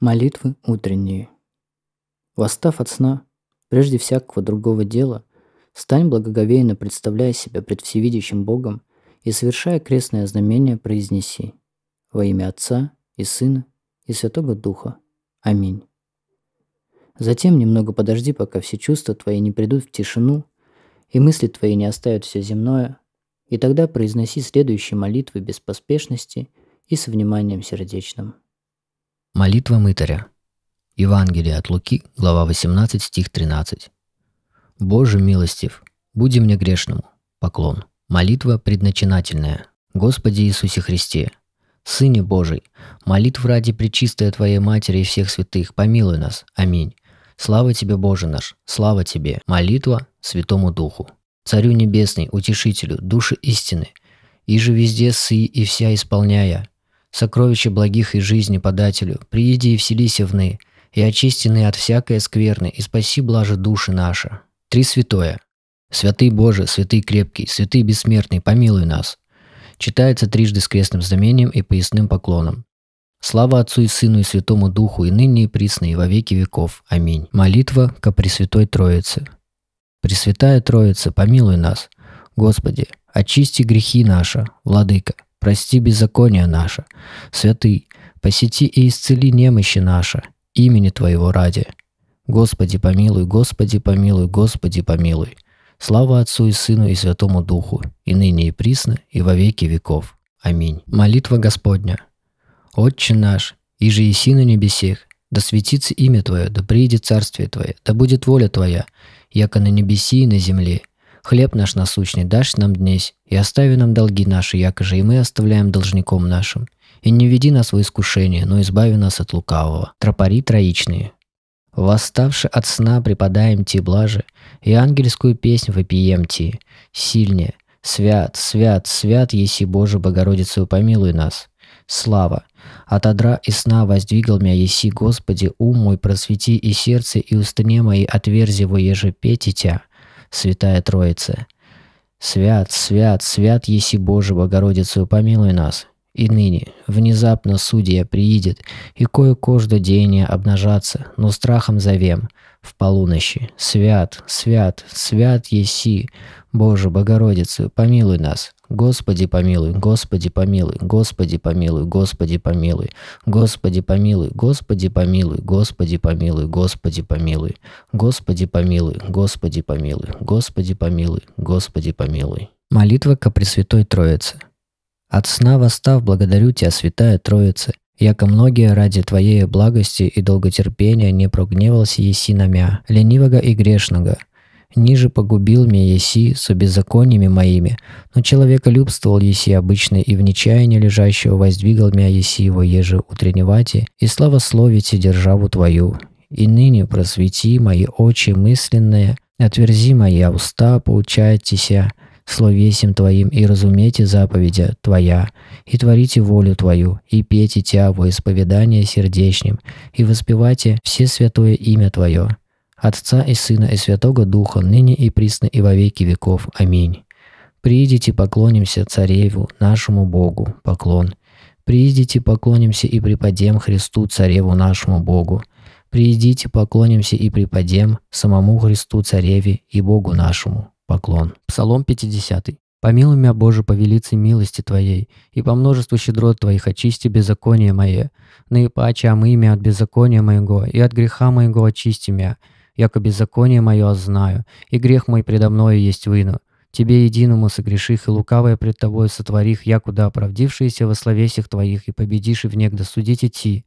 Молитвы утренние. Восстав от сна, прежде всякого другого дела, стань благоговейно, представляя себя пред всевидящим Богом и, совершая крестное знамение, произнеси «Во имя Отца и Сына и Святого Духа. Аминь». Затем немного подожди, пока все чувства твои не придут в тишину, и мысли твои не оставят все земное, и тогда произноси следующие молитвы без поспешности и с вниманием сердечным. Молитва мытаря. Евангелие от Луки, глава 18, стих 13. «Боже милостив, буди мне грешному». Поклон. Молитва предначинательная. Господи Иисусе Христе, Сыне Божий, молитв ради Пречистой Твоей Матери и всех святых, помилуй нас. Аминь. Слава Тебе, Боже наш, слава Тебе. Молитва Святому Духу. Царю Небесный, Утешителю, Души истины, и же везде сы и вся исполняя, сокровище благих и жизни подателю, прииди и вселись вны, и очистины от всякой скверны, и спаси блаже души наша. Три святое. Святый Боже, святый крепкий, святый бессмертный, помилуй нас. Читается трижды с крестным знамением и поясным поклоном. Слава Отцу и Сыну и Святому Духу, и ныне и присно, и во веки веков. Аминь. Молитва ко Пресвятой Троице. Пресвятая Троица, помилуй нас. Господи, очисти грехи наши, Владыка – Прости беззаконие наше, святый, посети и исцели немощи наше, имени Твоего ради. Господи помилуй, Господи помилуй, Господи помилуй. Слава Отцу и Сыну и Святому Духу, и ныне и присно, и во веки веков. Аминь. Молитва Господня. Отче наш, иже еси на небесех, да светится имя Твое, да приидет царствие Твое, да будет воля Твоя, яко на небеси и на земле. Хлеб наш насущный дашь нам днесь, и остави нам долги наши, якоже и мы оставляем должником нашим. И не веди нас во искушение, но избави нас от лукавого. Тропари троичные. Восставши от сна, преподаем те блаже, и ангельскую песнь вопием те. сильнее. Свят, свят, свят, еси Боже, Богородицу, помилуй нас. Слава! От одра и сна воздвигал меня еси, Господи, ум мой просвети и сердце, и устне мои отверзи во еже петитя. Святая Троица. Свят, свят, свят еси Боже, Богородицу, помилуй нас. И ныне, внезапно судья приидет, и кое кожда деяния обнажаться, но страхом завем, в полуночи. «Свят, свят, свят еси, Боже, Богородицы, помилуй нас, Господи помилуй, Господи помилуй, Господи помилуй, Господи помилуй, Господи помилуй, Господи помилуй, Господи помилуй, Господи помилуй, Господи помилуй, Господи помилуй, Господи помилуй, Господи помилуй». Молитва ко Пресвятой Троице. От сна восстав благодарю Тебя, Святая Троица, Яко многие ради Твоей благости и долготерпения не прогневался еси на мя, ленивого и грешного. Ниже погубил меня еси со беззакониями моими, но человеколюбствовал еси обычный и в нечаянии лежащего воздвигал меня еси его еже утреневати, и славословите державу Твою. И ныне просвети мои очи мысленные, отверзи моя уста, поучайтеся, словесем Твоим и разумейте заповедя Твоя, и творите волю Твою, и пейте Тя во исповедание сердечным, и воспевайте все святое имя Твое, Отца и Сына и Святого Духа, ныне и присно и во веки веков. Аминь. Приидите, поклонимся Цареву, нашему Богу, поклон. Приидите, поклонимся и преподем Христу, Цареву, нашему Богу. Приидите, поклонимся и преподем самому Христу, Цареве и Богу нашему. Поклон. Псалом 50. «Помилуй меня, Боже, по велице милости Твоей, и по множеству щедрот Твоих очисти беззаконие мое. Наипаче омы имя от беззакония моего, и от греха моего очисти меня. Яко беззаконие мое знаю, и грех мой предо мною есть выну. Тебе единому согреших и лукавое пред Тобою сотворих, я куда оправдившиеся во словесях Твоих, и победишь и внегда судить идти.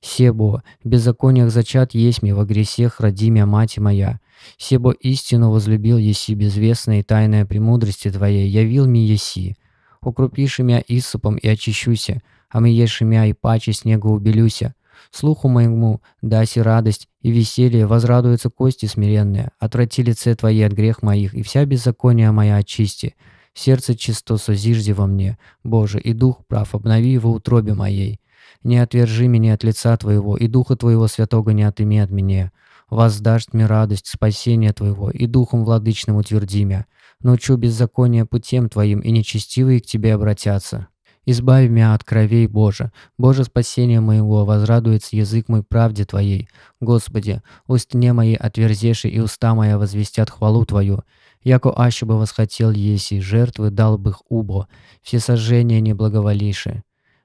Себо, в беззакониях зачат есть мне, во гресех родимя мать моя. Себо истину возлюбил еси безвестная и тайная премудрости Твоей, явил ми еси. Укрупиши мя исупом и очищуся, а мы еши мя и паче снега убелюся. Слуху моему даси радость и веселье, возрадуются кости смиренные, отврати лице Твое от грех моих, и вся беззакония моя очисти. Сердце чисто созижди во мне, Боже, и дух прав обнови его утробе моей. Не отвержи меня от лица Твоего, и духа Твоего святого не отыми от меня. Воздашь мне радость спасения Твоего, и Духом Владычным утверди меня. Научу беззаконие путем Твоим, и нечестивые к Тебе обратятся. Избави меня от кровей Боже, Боже спасения моего, возрадуется язык мой правде Твоей. Господи, устне мои отверзеши, и уста моя возвестят хвалу Твою. Яко аще бы восхотел еси, жертвы дал бы их убо, все сожжения не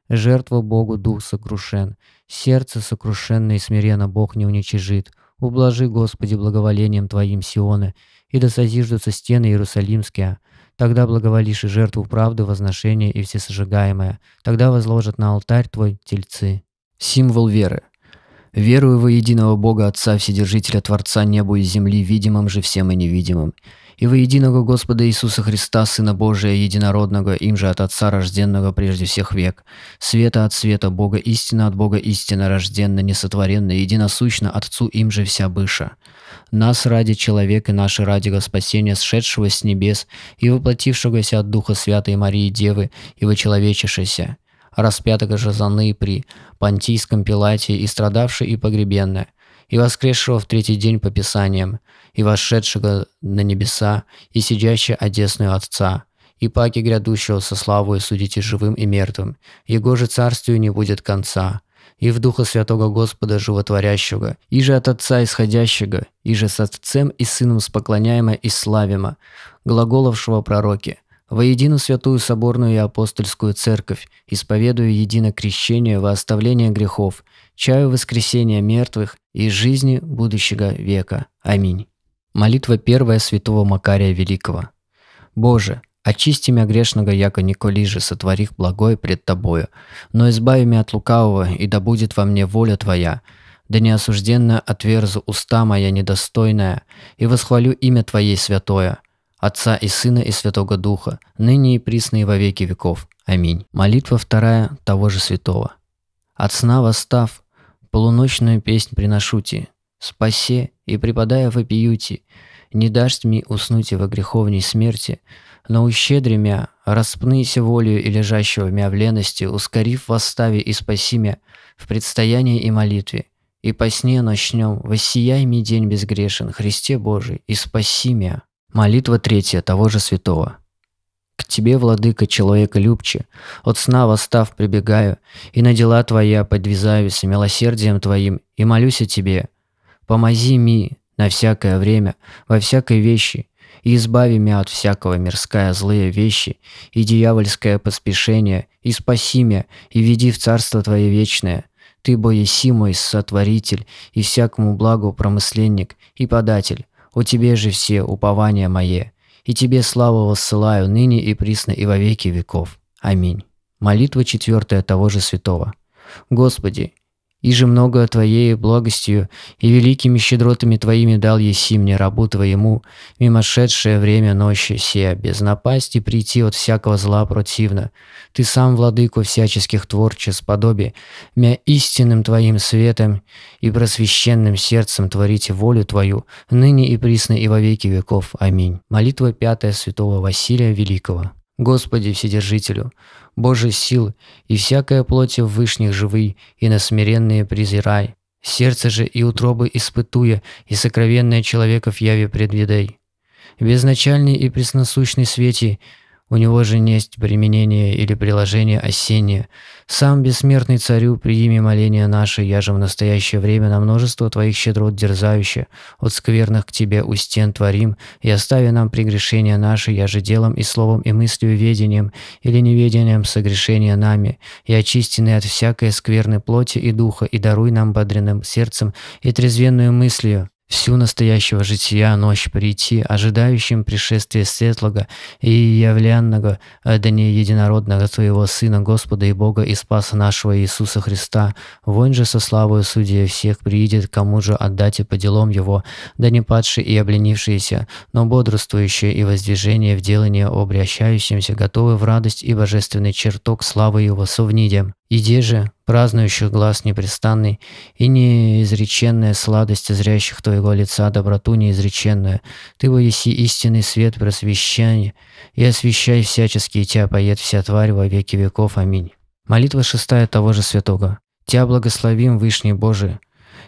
Жертва Богу дух сокрушен, сердце сокрушенное и смиренно Бог не уничижит. Ублажи, Господи, благоволением Твоим Сионы, и да созиждутся стены Иерусалимские. Тогда благоволишь и жертву правды, возношение и всесожигаемое. Тогда возложат на алтарь Твой тельцы». Символ веры. «Верую во единого Бога Отца, Вседержителя, Творца неба и земли, видимым же всем и невидимым, и во единого Господа Иисуса Христа, Сына Божия, единородного, им же от Отца, рожденного прежде всех век, света от света, Бога истина от Бога истина, рожденно, несотворенно, единосущно Отцу им же вся быша. Нас ради человека, наши ради го спасения, сшедшего с небес и воплотившегося от Духа Святой Марии Девы и вочеловечившейся, распятого же заны при Пантийском Пилате и страдавший и погребенное, и воскресшего в третий день по Писаниям, и восшедшего на небеса, и сидящего одесную Отца, и паки грядущего со славою судите живым и мертвым, Его же царствию не будет конца, и в Духа Святого Господа Животворящего, и же от Отца Исходящего, и же с Отцем и Сыном споклоняемо и славимо, глаголовшего пророки, во воедину святую соборную и апостольскую церковь, исповедую едино крещение во оставление грехов, чаю воскресения мертвых и жизни будущего века. Аминь. Молитва первая святого Макария Великого. «Боже, очисти мя грешного, яко николи же, сотворих благое пред Тобою, но избави мя от лукавого, и да будет во мне воля Твоя, да неосужденно отверзу уста моя недостойная, и восхвалю имя Твоей святое, Отца и Сына и Святого Духа, ныне и присно и во веки веков. Аминь». Молитва вторая того же святого. «От сна восстав, полуночную песнь приношу Ти, спасе и преподая в вопиюти, не дашь мне уснуть во греховней смерти, но ущедри мя, распныся волею и лежащего мя в лености, ускорив восстави и спаси мя в предстоянии и молитве, и по сне начнем воссияй ми день безгрешен, Христе Божий, и спаси мя». Молитва третья того же святого. «К тебе, владыка, человека любче, от сна восстав прибегаю, и на дела твоя подвязаюсь милосердием твоим, и молюсь о тебе, Помози ми на всякое время, во всякой вещи, и избави меня от всякого мирская злые вещи и дьявольское поспешение, и спаси меня, и веди в царство Твое вечное. Ты, боеси мой сотворитель, и всякому благу промысленник и податель. у Тебе же все упования мое, и Тебе славу воссылаю ныне и присно и во веки веков. Аминь. Молитва четвертая того же святого. Господи, и же много твоей благостью и великими щедротами Твоими дал еси мне рабу Твоему, мимошедшее время ночи се без напасти прийти от всякого зла противно. Ты сам, владыку всяческих творчеств, подобие, мя истинным Твоим светом и просвященным сердцем творите волю Твою, ныне и присно и во веки веков. Аминь. Молитва пятая святого Василия Великого. Господи Вседержителю, Боже сил, и всякое плоти вышних живы и на смиренные презирай. Сердце же и утробы испытуя, и сокровенное человека в яве предведай. Безначальный и пресносущный свете – у него же несть применение или приложение осеннее. Сам бессмертный царю, приими моления наше, я же в настоящее время на множество твоих щедрот дерзающе, от скверных к тебе у стен творим, и остави нам прегрешения наши, я же делом и словом и мыслью ведением или неведением согрешения нами, и очистенные от всякой скверной плоти и духа, и даруй нам бодренным сердцем и трезвенную мыслью, всю настоящего жития ночь прийти, ожидающим пришествия светлого и явленного э, до ней единородного Твоего Сына Господа и Бога и Спаса нашего Иисуса Христа. Вон же со славою судья всех приидет, кому же отдать и по делам его, да не падшие и обленившиеся, но бодрствующие и воздвижение в делание обрящающимся, готовы в радость и божественный чертог славы его совнидем. Иди же, празднующих глаз непрестанный, и неизреченная сладость зрящих твоего лица, доброту неизреченную. Ты во еси истинный свет просвещания, и освещай всячески, и тебя поет вся тварь во веки веков. Аминь. Молитва шестая того же святого. Тебя благословим, Вышний Божий,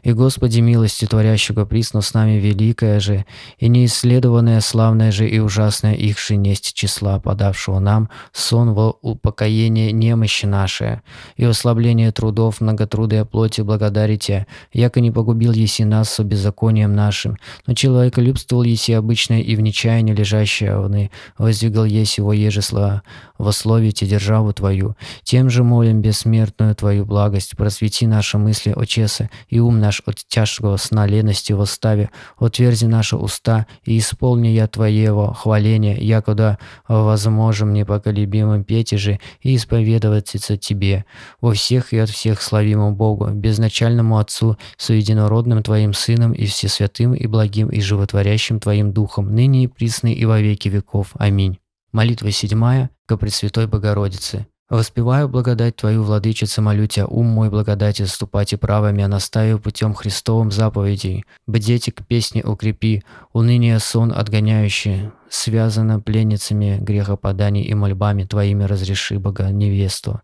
и Господи милости творящего присно с нами великое же, и неисследованное славное же и ужасное ихши несть числа, подавшего нам сон во упокоение немощи наше, и ослабление трудов многотрудия плоти благодарите, яко не погубил еси нас со беззаконием нашим, но человеколюбствовал еси обычное и в нечаянии лежащее а овны, воздвигал еси его ежесла, вословите державу твою, тем же молим бессмертную твою благость, просвети наши мысли, очеса и ум наш от тяжкого сна лености восстави, отверзи наши уста и исполни я Твоего хваления, якуда возможем непоколебимым же и исповедоваться Тебе, во всех и от всех славимому Богу, безначальному Отцу, соединородным Твоим Сыном и всесвятым и благим и животворящим Твоим Духом, ныне и присно и во веки веков. Аминь. Молитва седьмая ко Пресвятой Богородице. Воспеваю благодать Твою, Владычица, молютя ум мой благодати, ступать и правами, а наставив путем Христовым заповедей. Бдете к песне укрепи, уныние сон отгоняющий, связано пленницами грехопаданий и мольбами Твоими разреши, Бога, невесту.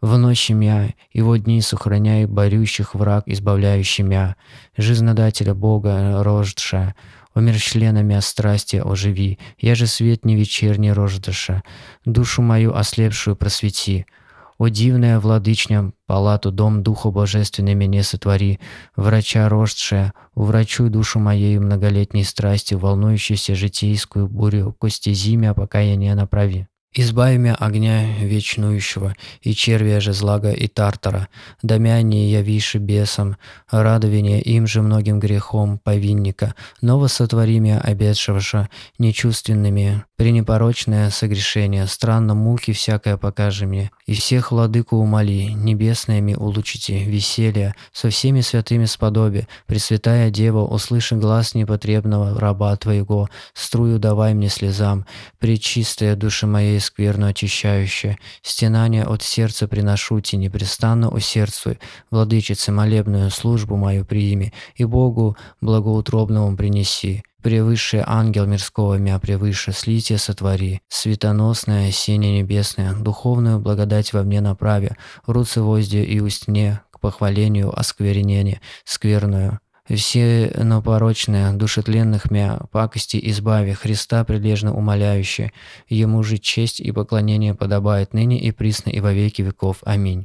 В ночь мя, его дни сохраняй борющих враг, избавляющий мя, жизнодателя Бога, рождша, Умер членами от страсти, оживи, я же свет не вечерний рождыша, душу мою ослепшую просвети. О дивная владычня, палату, дом Духа Божественный мне сотвори, врача рождшая, уврачуй душу моей многолетней страсти, волнующейся житейскую бурю, кости зимя, пока я не направи. Избави мя огня вечнующего, и червя же злага и тартара, домяние явиши бесом, радовение им же многим грехом повинника, ново сотвори мя обетшегоша нечувственными, пренепорочное согрешение, странно муки всякое покажи мне, и всех владыку умоли, небесными улучите, веселье, со всеми святыми сподоби, Пресвятая Дева, услыши глаз непотребного раба Твоего, струю давай мне слезам, пречистая души моей твоей скверно очищающее, стенание от сердца приношу ти непрестанно усердствуй, владычице молебную службу мою приими, и Богу благоутробному принеси. Превыше ангел мирского мя превыше слитие сотвори, светоносное, синее небесное, духовную благодать во мне направя, руцы возде и устне, к похвалению осквернение, скверную, все но порочные, душетленных мя, пакости избави, Христа прилежно умоляющие, Ему же честь и поклонение подобает ныне и присно и во веки веков. Аминь.